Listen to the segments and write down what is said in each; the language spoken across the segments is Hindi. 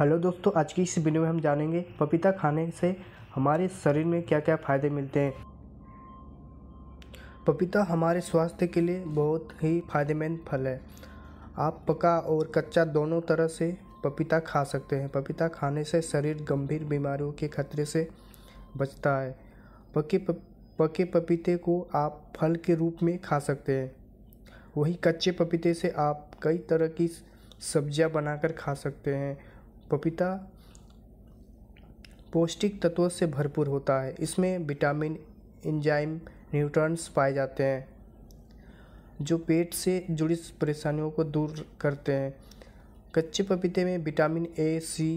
हेलो दोस्तों आज की इस वीडियो में हम जानेंगे पपीता खाने से हमारे शरीर में क्या क्या फ़ायदे मिलते हैं पपीता हमारे स्वास्थ्य के लिए बहुत ही फायदेमंद फल है आप पका और कच्चा दोनों तरह से पपीता खा सकते हैं पपीता खाने से शरीर गंभीर बीमारियों के खतरे से बचता है पके पप, पके पपीते को आप फल के रूप में खा सकते हैं वही कच्चे पपीते से आप कई तरह की सब्जियां बनाकर खा सकते हैं पपीता पौष्टिक तत्वों से भरपूर होता है इसमें विटामिन एंजाइम न्यूट्रंस पाए जाते हैं जो पेट से जुड़ी परेशानियों को दूर करते हैं कच्चे पपीते में vitamin A C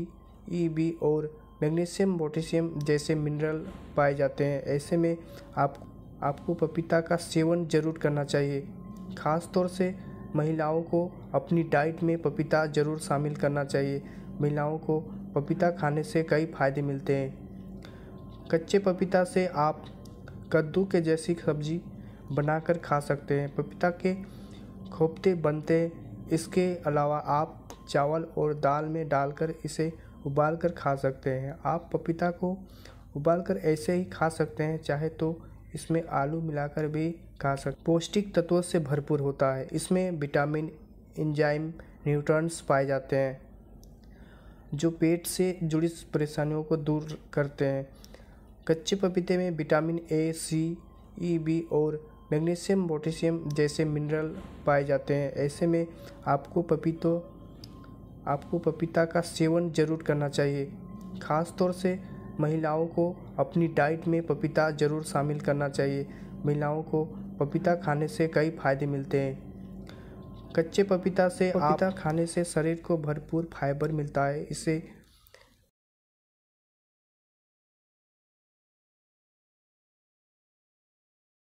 E B और मैग्नीशियम पोटेशियम जैसे मिनरल पाए जाते हैं ऐसे में आप आपको पपीता का सेवन जरूर करना चाहिए ख़ास तौर से महिलाओं को अपनी डाइट में पपीता ज़रूर शामिल करना चाहिए महिलाओं को पपीता खाने से कई फायदे मिलते हैं कच्चे पपीता से आप कद्दू के जैसी सब्जी बनाकर खा सकते हैं पपीता के खोपते बनते इसके अलावा आप चावल और दाल में डालकर इसे उबाल कर खा सकते हैं आप पपीता को उबाल कर ऐसे ही खा सकते हैं चाहे तो इसमें आलू मिलाकर भी खा सकते पौष्टिक तत्वों से भरपूर होता है इसमें विटामिन इंजाइम न्यूट्रंस पाए जाते हैं जो पेट से जुड़ी परेशानियों को दूर करते हैं कच्चे पपीते में vitamin A C E B और मैग्नीशियम पोटेशियम जैसे मिनरल पाए जाते हैं ऐसे में आपको पपीतों आपको पपीता का सेवन ज़रूर करना चाहिए ख़ास तौर से महिलाओं को अपनी डाइट में पपीता ज़रूर शामिल करना चाहिए महिलाओं को पपीता खाने से कई फ़ायदे मिलते हैं कच्चे पपीता से पपीता खाने से शरीर को भरपूर फाइबर मिलता है इसे